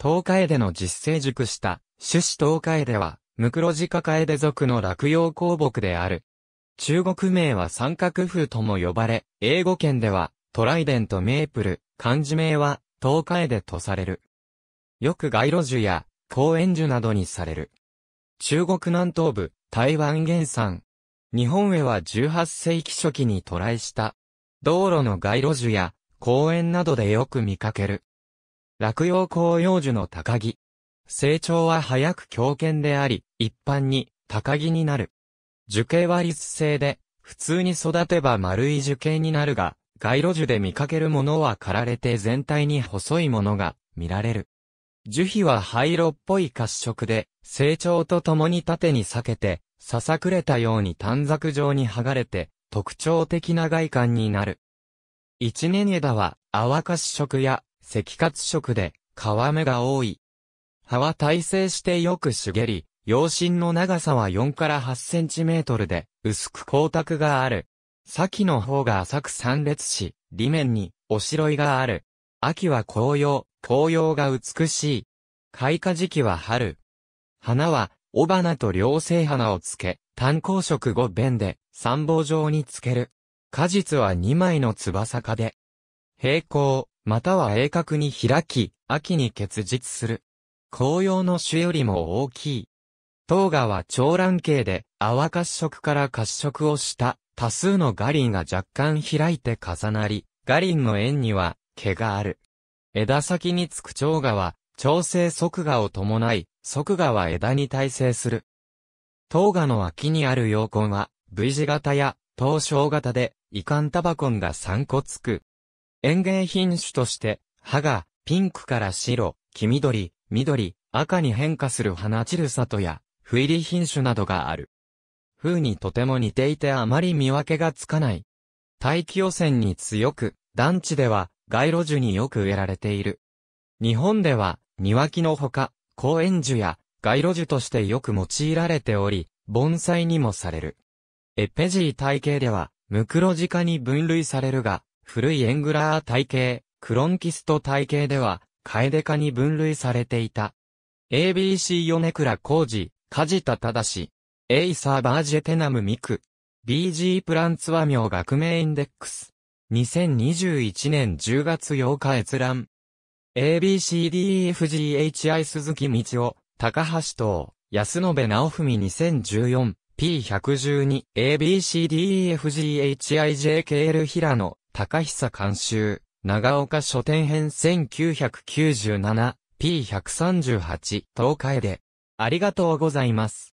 東海での実生熟した、種子東海では、ムクロジカカエデ属の落葉鉱木である。中国名は三角風とも呼ばれ、英語圏では、トライデンとメープル、漢字名は、東海でとされる。よく街路樹や、公園樹などにされる。中国南東部、台湾原産。日本へは18世紀初期に渡来した。道路の街路樹や、公園などでよく見かける。落葉広葉樹の高木。成長は早く強健であり、一般に高木になる。樹形は立性で、普通に育てば丸い樹形になるが、街路樹で見かけるものは刈られて全体に細いものが見られる。樹皮は灰色っぽい褐色で、成長とともに縦に裂けて、ささくれたように短冊状に剥がれて、特徴的な外観になる。一年枝は、淡褐色や赤褐色で、皮目が多い。葉は耐性してよく茂り、葉身の長さは4から8センチメートルで、薄く光沢がある。先の方が浅く散列し、裏面に、おしろいがある。秋は紅葉、紅葉が美しい。開花時期は春。花は、お花と両性花をつけ、単光色五弁で、三棒状につける。果実は2枚の翼かで。平行、または鋭角に開き、秋に結実する。紅葉の種よりも大きい。ト芽ガは長卵系で、泡褐色から褐色をした多数のガリンが若干開いて重なり、ガリンの円には毛がある。枝先につく蝶芽は、調整即芽を伴い、即芽は枝に耐性する。ト芽ガの脇にある陽根は、V 字型や、東小型で、遺憾タバコンが3個つく。園芸品種として、葉がピンクから白、黄緑、緑、赤に変化する花散る里や、不入り品種などがある。風にとても似ていてあまり見分けがつかない。大気汚染に強く、団地では街路樹によく植えられている。日本では、庭木のほか、公園樹や街路樹としてよく用いられており、盆栽にもされる。エペジー体系では、ムクロジカに分類されるが、古いエングラー体系、クロンキスト体系では、カエデ科に分類されていた。ABC 米倉浩二、梶田忠、エイサーバージェテナムミク、BG プランツワョ名学名インデックス。2021年10月8日閲覧。ABCDEFGHI 鈴木道夫、高橋東、安延直文 2014P112ABCDEFGHIJKL 平野高久監修、長岡書店編 1997P138 東海で。ありがとうございます。